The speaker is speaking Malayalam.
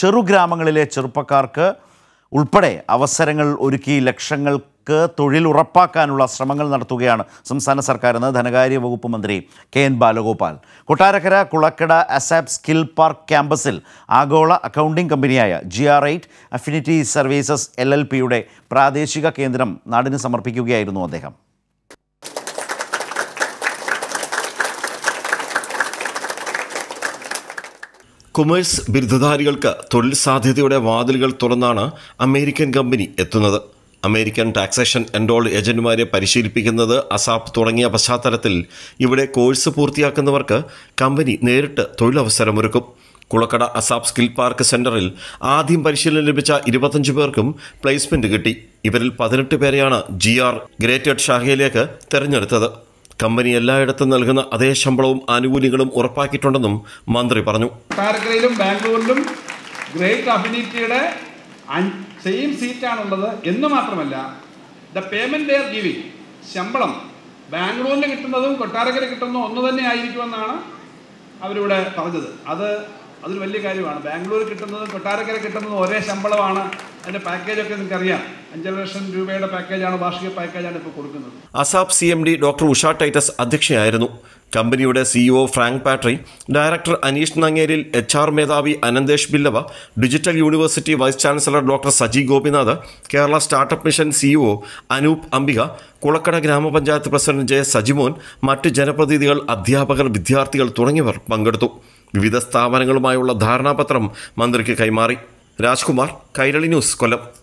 ചെറുഗ്രാമങ്ങളിലെ ചെറുപ്പക്കാർക്ക് ഉൾപ്പെടെ അവസരങ്ങൾ ഒരുക്കി ലക്ഷങ്ങൾക്ക് തൊഴിൽ ഉറപ്പാക്കാനുള്ള ശ്രമങ്ങൾ നടത്തുകയാണ് സംസ്ഥാന സർക്കാരെന്ന് ധനകാര്യ വകുപ്പ് മന്ത്രി K N Balagopal Kottarakkara Kulakkada ASAP skill park ക്യാമ്പസിൽ ആഗോള അക്കൗണ്ടിംഗ് കമ്പനിയായ G R eight Affinity Services L L പിയുടെ പ്രാദേശിക കേന്ദ്രം നാടിന് സമർപ്പിക്കുകയായിരുന്നു അദ്ദേഹം കൊമേഴ്സ് ബിരുദധാരികൾക്ക് തൊഴിൽ സാധ്യതയുടെ വാതിലുകൾ തുറന്നാണ് അമേരിക്കൻ കമ്പനി എത്തുന്നത് അമേരിക്കൻ ടാക്സേഷൻ എൻറോൾഡ് ഏജന്റുമാരെ പരിശീലിപ്പിക്കുന്നത് അസാപ്പ് തുടങ്ങിയ പശ്ചാത്തലത്തിൽ ഇവിടെ കോഴ്സ് പൂർത്തിയാക്കുന്നവർക്ക് കമ്പനി നേരിട്ട് തൊഴിലവസരമൊരുക്കും കുളക്കട അസാബ് സ്കിൽ പാർക്ക് സെൻറ്ററിൽ ആദ്യം പരിശീലനം ലഭിച്ച ഇരുപത്തഞ്ച് പേർക്കും പ്ലേസ്മെൻറ്റ് കിട്ടി ഇവരിൽ പതിനെട്ട് പേരെയാണ് ജി ആർ ഗ്രേറ്റഡ് ഷാഹയിലേക്ക് തെരഞ്ഞെടുത്തത് കമ്പനി എല്ലായിടത്തും നൽകുന്ന അതേ ശമ്പളവും ആനുകൂല്യങ്ങളും ഉറപ്പാക്കിയിട്ടുണ്ടെന്നും മന്ത്രി പറഞ്ഞു കൊട്ടാരക്കരയിലും ബാംഗ്ലൂരിലും ഗ്രേറ്റ് അഫിനിറ്റിയുടെ സെയിം സീറ്റാണുള്ളത് എന്ന് മാത്രമല്ല the payment they are giving ശമ്പളം ബാംഗ്ലൂരിന് കിട്ടുന്നതും കൊട്ടാരക്കര കിട്ടുന്നതും ഒന്ന് തന്നെ ആയിരിക്കുമെന്നാണ് അവരിവിടെ പറഞ്ഞത് അത് അതൊരു വലിയ കാര്യമാണ് ബാംഗ്ലൂർ കിട്ടുന്നതും കൊട്ടാരക്കര കിട്ടുന്നതും ഒരേ ശമ്പളമാണ് അതിന്റെ പാക്കേജൊക്കെ നിങ്ങൾക്കറിയാം അഞ്ചര ലക്ഷം രൂപയുടെ പാക്കേജാണ് വാർഷിക പാക്കേജാണ് ഇപ്പോൾ കൊടുക്കുന്നത് ASAP C M D doctor Usha Titus അധ്യക്ഷയായിരുന്നു കമ്പനിയുടെ CEO e Frank Patri director Aneesh Nangeril H R മേധാവി Ananthesh Billava digital university vice chancellor doctor Saji Gopinath Kerala startup mission CEO e Anoop Ambika Kulakkada ഗ്രാമപഞ്ചായത്ത് പ്രസിഡന്റ് ജെ സജിമോൻ മറ്റ് ജനപ്രതിനിധികൾ അധ്യാപകർ വിദ്യാർത്ഥികൾ തുടങ്ങിയവർ പങ്കെടുത്തു വിവിധ സ്ഥാപനങ്ങളുമായുള്ള ധാരണാപത്രം മന്ത്രിക്ക് കൈമാറി രാജ്കുമാർ കൈരളി ന്യൂസ് കൊല്ലം